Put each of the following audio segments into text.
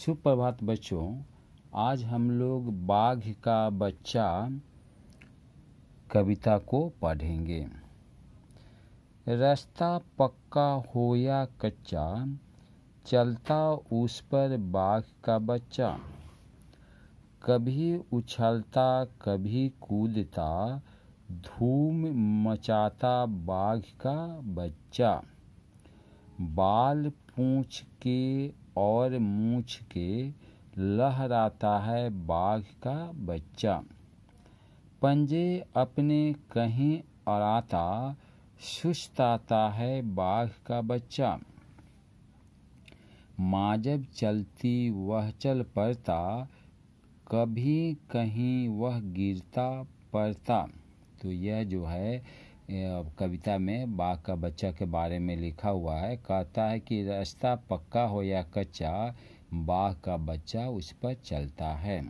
सुप्रभात बच्चों आज हम लोग बाघ का बच्चा कविता को पढ़ेंगे रास्ता पक्का हो या कच्चा चलता उस पर बाघ का बच्चा कभी उछलता कभी कूदता धूम मचाता बाघ का बच्चा बाल पूछ के और मूछ के लहराता है बाघ का बच्चा पंजे अपने कहीं अड़ाता सुस्ताता है बाघ का बच्चा माजब चलती वह चल पड़ता कभी कहीं वह गिरता पड़ता तो यह जो है कविता में बाघ का बच्चा के बारे में लिखा हुआ है कहता है कि रास्ता पक्का हो या कच्चा बाघ का बच्चा उस पर चलता है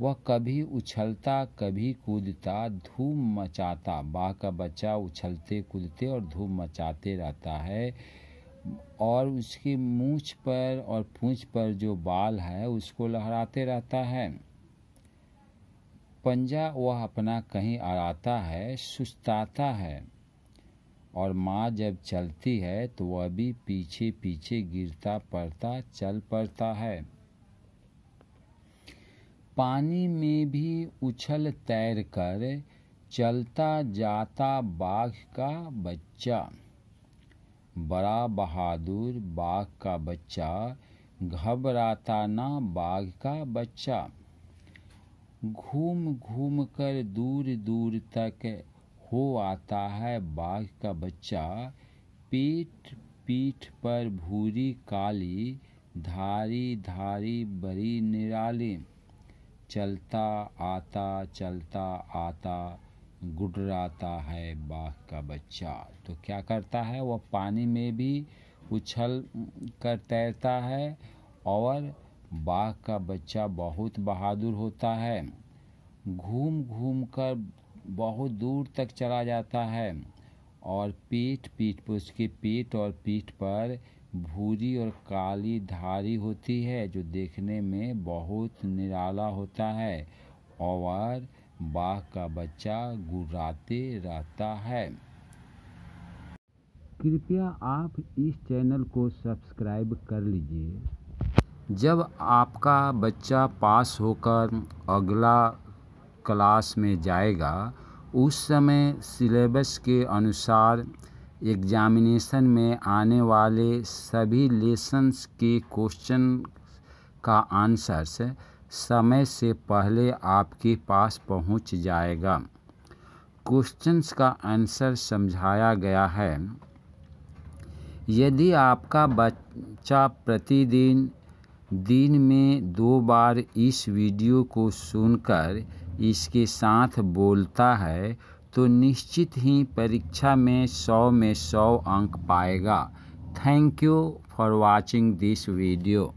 वह कभी उछलता कभी कूदता धूम मचाता बाघ का बच्चा उछलते कूदते और धूम मचाते रहता है और उसकी मूछ पर और पूँछ पर जो बाल है उसको लहराते रहता है पंजा वह अपना कहीं अड़ाता है सुस्ताता है और माँ जब चलती है तो वह भी पीछे पीछे गिरता पड़ता चल पड़ता है पानी में भी उछल तैर कर चलता जाता बाघ का बच्चा बड़ा बहादुर बाघ का बच्चा घबराता ना बाघ का बच्चा घूम घूम कर दूर दूर तक हो आता है बाघ का बच्चा पीठ पीठ पर भूरी काली धारी धारी बड़ी निराली चलता आता चलता आता गुडराता है बाघ का बच्चा तो क्या करता है वह पानी में भी उछल कर तैरता है और बाघ का बच्चा बहुत बहादुर होता है घूम घूम कर बहुत दूर तक चला जाता है और पीठ पीठ पर उसके पीठ और पीठ पर भूरी और काली धारी होती है जो देखने में बहुत निराला होता है और बाघ का बच्चा गुर्राते रहता है कृपया आप इस चैनल को सब्सक्राइब कर लीजिए जब आपका बच्चा पास होकर अगला क्लास में जाएगा उस समय सिलेबस के अनुसार एग्जामिनेशन में आने वाले सभी लेसन्स के क्वेश्चन का आंसर्स समय से पहले आपके पास पहुंच जाएगा क्वेश्चंस का आंसर समझाया गया है यदि आपका बच्चा प्रतिदिन दिन में दो बार इस वीडियो को सुनकर इसके साथ बोलता है तो निश्चित ही परीक्षा में सौ में सौ अंक पाएगा thank you for watching this video